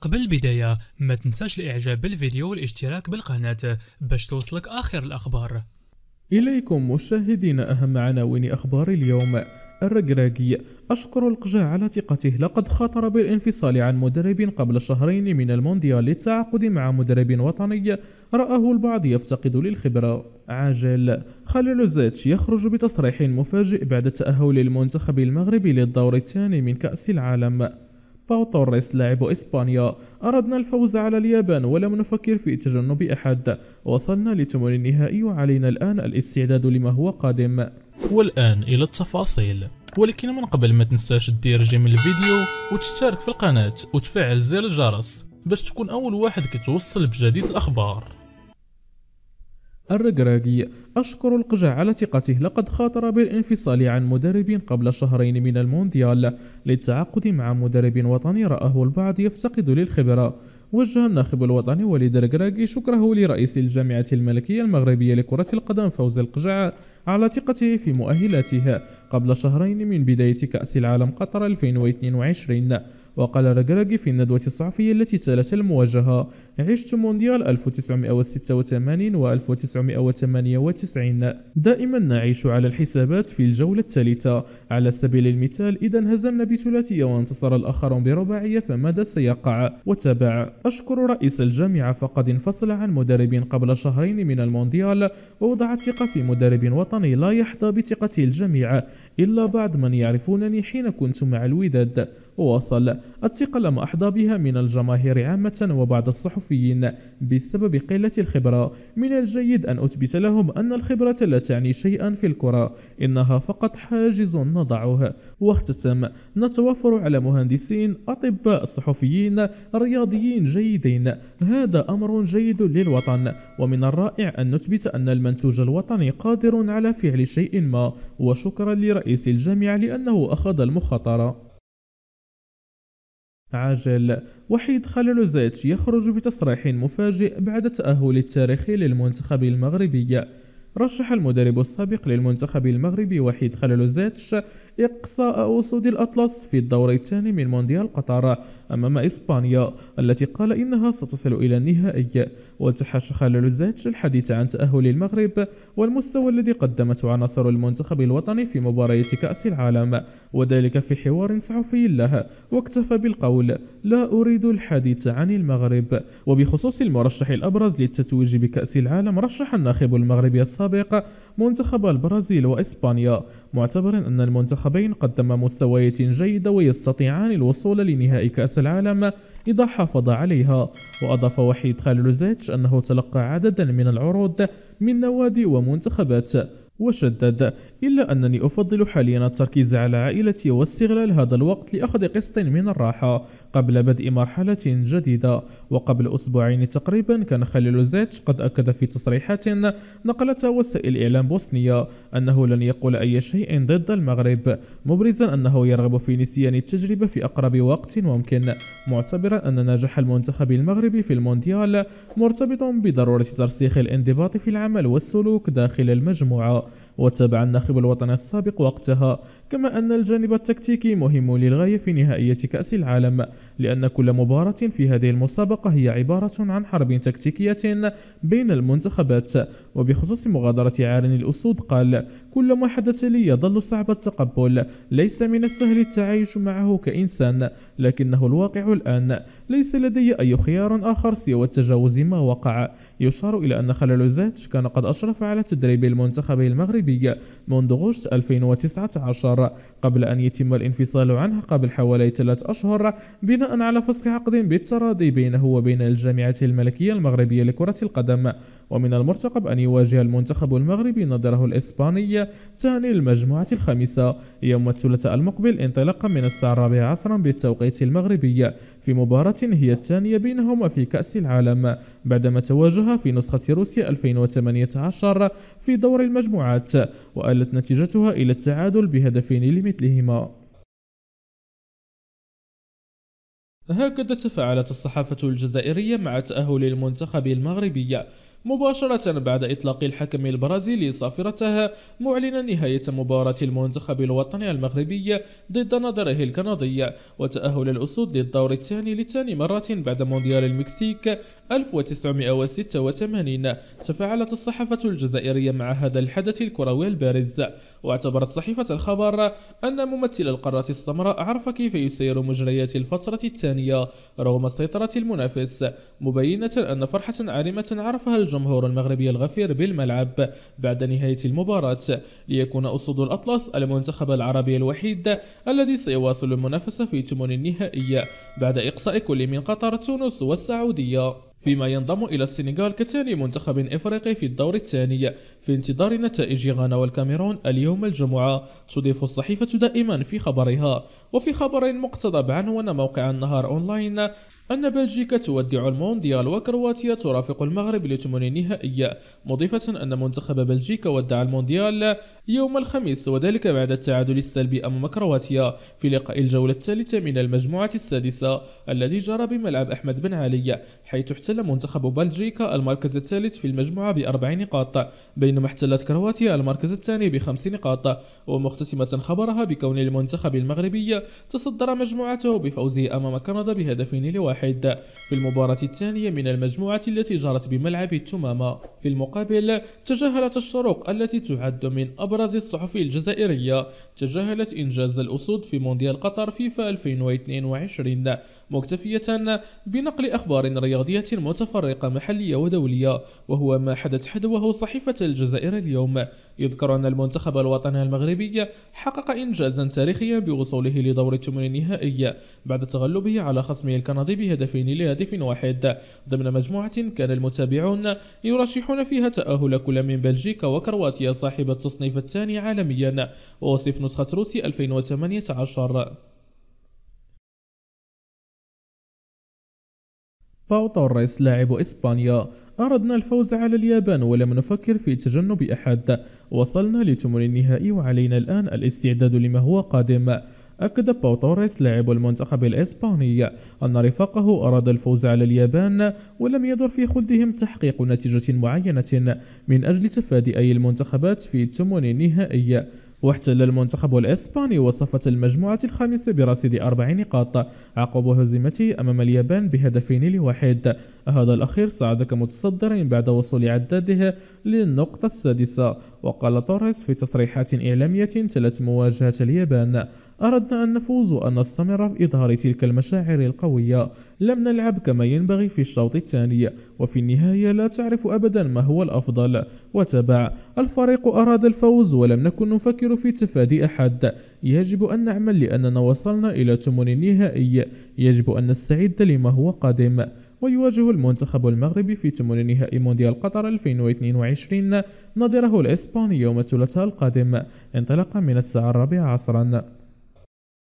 قبل البداية ما تنساش الاعجاب بالفيديو والاشتراك بالقناة باش توصلك اخر الاخبار اليكم مشاهدين اهم عناوين اخبار اليوم الرقراقي أشكر القجاع على ثقته لقد خاطر بالانفصال عن مدرب قبل شهرين من المونديال للتعاقد مع مدرب وطني رآه البعض يفتقد للخبرة عاجل خليل زيتش يخرج بتصريح مفاجئ بعد تأهل المنتخب المغربي للدور الثاني من كأس العالم باو توريس لاعب إسبانيا أردنا الفوز على اليابان ولم نفكر في تجنب أحد وصلنا لثمن النهائي وعلينا الآن الاستعداد لما هو قادم والآن إلى التفاصيل ولكن من قبل ما تنساش دير جيم الفيديو وتشترك في القناة وتفعل زر الجرس باش تكون أول واحد كتوصل بجديد الأخبار الرقراقي أشكر القجع على ثقته لقد خاطر بالانفصال عن مدرب قبل شهرين من المونديال للتعاقد مع مدرب وطني رآه البعض يفتقد للخبرة وجه الناخب الوطني وليد الرجراجي شكره لرئيس الجامعة الملكية المغربية لكرة القدم فوز القجع على ثقته في مؤهلاته قبل شهرين من بداية كأس العالم قطر 2022 وقال راكراكي في الندوة الصحفية التي تلت المواجهة عشت مونديال 1986 و 1998 دائما نعيش على الحسابات في الجولة الثالثة على سبيل المثال إذا هزمنا بثلاثية وانتصر الآخرون برباعية فماذا سيقع وتابع أشكر رئيس الجامعة فقد انفصل عن مدرب قبل شهرين من المونديال ووضع الثقة في مدرب وطني لا يحظى بثقة الجميع إلا بعض من يعرفونني حين كنت مع الوداد ووصل الثقة أحظى بها من الجماهير عامة وبعض الصحفيين بسبب قلة الخبرة من الجيد أن أثبت لهم أن الخبرة لا تعني شيئا في الكرة إنها فقط حاجز نضعه واختتم نتوفر على مهندسين أطباء صحفيين رياضيين جيدين هذا أمر جيد للوطن ومن الرائع أن نثبت أن المنتوج الوطني قادر على فعل شيء ما وشكرا لرئيس الجامعة لأنه أخذ المخاطرة عاجل وحيد خليل زيتش يخرج بتصريح مفاجئ بعد تأهل التاريخي للمنتخب المغربي رشح المدرب السابق للمنتخب المغربي وحيد خليل زيتش إقصاء أسود الأطلس في الدور الثاني من مونديال قطر أمام إسبانيا التي قال إنها ستصل إلى النهائي وتحاشى خلالوزيتش الحديث عن تأهل المغرب والمستوى الذي قدمته عناصر المنتخب الوطني في مباراة كأس العالم وذلك في حوار صحفي له واكتفى بالقول لا أريد الحديث عن المغرب وبخصوص المرشح الأبرز للتتويج بكأس العالم رشح الناخب المغربي السابق منتخب البرازيل وإسبانيا معتبرا أن المنتخبين قدما مستويات جيدة ويستطيعان الوصول لنهائي كأس العالم إذا حافظ عليها وأضاف وحيد خالوزيتش أنه تلقى عددا من العروض من نوادي ومنتخبات وشدد إلا أنني أفضل حاليا التركيز على عائلتي واستغلال هذا الوقت لأخذ قسط من الراحة قبل بدء مرحلة جديدة وقبل أسبوعين تقريبا كان خليل زيتش قد أكد في تصريحات نقلتها وسائل إعلام بوسنية أنه لن يقول أي شيء ضد المغرب مبرزا أنه يرغب في نسيان التجربة في أقرب وقت ممكن معتبرا أن نجاح المنتخب المغربي في المونديال مرتبط بضرورة ترسيخ الانضباط في العمل والسلوك داخل المجموعة وتابع الناخب الوطني السابق وقتها كما أن الجانب التكتيكي مهم للغاية في نهائية كأس العالم لأن كل مباراة في هذه المسابقة هي عبارة عن حرب تكتيكية بين المنتخبات وبخصوص مغادرة عارن الأسود قال كل ما حدث لي يظل صعب التقبل ليس من السهل التعايش معه كإنسان لكنه الواقع الآن ليس لدي أي خيار آخر سوى التجاوز ما وقع يشار إلى أن خلال زاتش كان قد أشرف على تدريب المنتخب المغربي منذ غشت 2019 قبل أن يتم الانفصال عنه قبل حوالي ثلاث أشهر بناء على فسخ عقد بالتراضي بينه وبين الجامعة الملكية المغربية لكرة القدم ومن المرتقب أن يواجه المنتخب المغربي نظره الإسباني تاني المجموعة الخامسة يوم الثلاثاء المقبل انطلاقا من الساعة الرابعة عصرا بالتوقيت المغربي في مباراة هي الثانية بينهما في كأس العالم بعدما تواجه في نسخة روسيا 2018 في دور المجموعات وآلت نتيجتها إلى التعادل بهدفين لمثلهما هكذا تفاعلت الصحافة الجزائرية مع تأهل المنتخب المغربي مباشرة بعد إطلاق الحكم البرازيلي صافرتها معلنا نهاية مباراة المنتخب الوطني المغربي ضد نظره الكندي وتأهل الأسود للدور الثاني لثاني مرة بعد مونديال المكسيك 1986 تفاعلت الصحافة الجزائرية مع هذا الحدث الكروي البارز واعتبرت صحيفة الخبر أن ممثل القارة السمراء عرف كيف يسير مجريات الفترة الثانية رغم سيطرة المنافس مبينة أن فرحة عارمة عرفها الجمهور الجمهور المغربي الغفير بالملعب بعد نهاية المباراة ليكون أسود الأطلس المنتخب العربي الوحيد الذي سيواصل المنافسة في تمن النهائي بعد إقصاء كل من قطر تونس والسعودية فيما ينضم إلى السنغال كثاني منتخب إفريقي في الدور الثاني في انتظار نتائج غانا والكاميرون اليوم الجمعة تضيف الصحيفة دائما في خبرها وفي خبر مقتضب عنوان موقع النهار أونلاين أن بلجيكا تودع المونديال وكرواتيا ترافق المغرب لثمن نهائي مضيفة أن منتخب بلجيكا ودع المونديال يوم الخميس وذلك بعد التعادل السلبي أمام كرواتيا في لقاء الجولة الثالثة من المجموعة السادسة الذي جرى بملعب أحمد بن علي حيث احتل منتخب بلجيكا المركز الثالث في المجموعة بأربع نقاط بينما احتلت كرواتيا المركز الثاني بخمس نقاط ومختتمة خبرها بكون المنتخب المغربي تصدر مجموعته بفوزه أمام كندا بهدفين لواحد في المباراة الثانية من المجموعة التي جرت بملعب التمامة في المقابل تجاهلت الشروق التي تعد من أبرز الصحف الجزائرية تجاهلت إنجاز الأسود في مونديال قطر فيفا 2022 مكتفية بنقل أخبار رياضية متفرقة محلية ودولية وهو ما حدث حدوه صحيفة الجزائر اليوم يذكر أن المنتخب الوطني المغربي حقق إنجازا تاريخيا بوصوله لدور الثمن النهائي بعد تغلبه على خصمه الكندي بهدفين لهدف واحد ضمن مجموعة كان المتابعون يرشحون فيها تأهل كل من بلجيكا وكرواتيا صاحب التصنيف الثاني عالميا ووصف نسخة روسي 2018 باو توريس لاعب إسبانيا أردنا الفوز على اليابان ولم نفكر في تجنب أحد وصلنا لثمن النهائي وعلينا الآن الاستعداد لما هو قادم أكد باو توريس لاعب المنتخب الإسباني أن رفاقه أراد الفوز على اليابان ولم يدر في خلدهم تحقيق نتيجة معينة من أجل تفادي أي المنتخبات في ثمن النهائي واحتل المنتخب الإسباني وصفت المجموعة الخامسة برصيد أربع نقاط عقب هزيمته أمام اليابان بهدفين لواحد هذا الأخير صعد كمتصدر بعد وصول عداده للنقطة السادسة وقال توريس في تصريحات إعلامية تلت مواجهة اليابان أردنا أن نفوز وأن نستمر في إظهار تلك المشاعر القوية لم نلعب كما ينبغي في الشوط الثاني وفي النهاية لا تعرف أبدا ما هو الأفضل وتبع الفريق أراد الفوز ولم نكن نفكر في تفادي أحد يجب أن نعمل لأننا وصلنا إلى تمن النهائي يجب أن نستعد لما هو قادم ويواجه المنتخب المغربي في تمن نهائي مونديال قطر 2022 نظره الإسباني يوم الثلاثاء القادم انطلاقا من الساعة الرابعة عصرا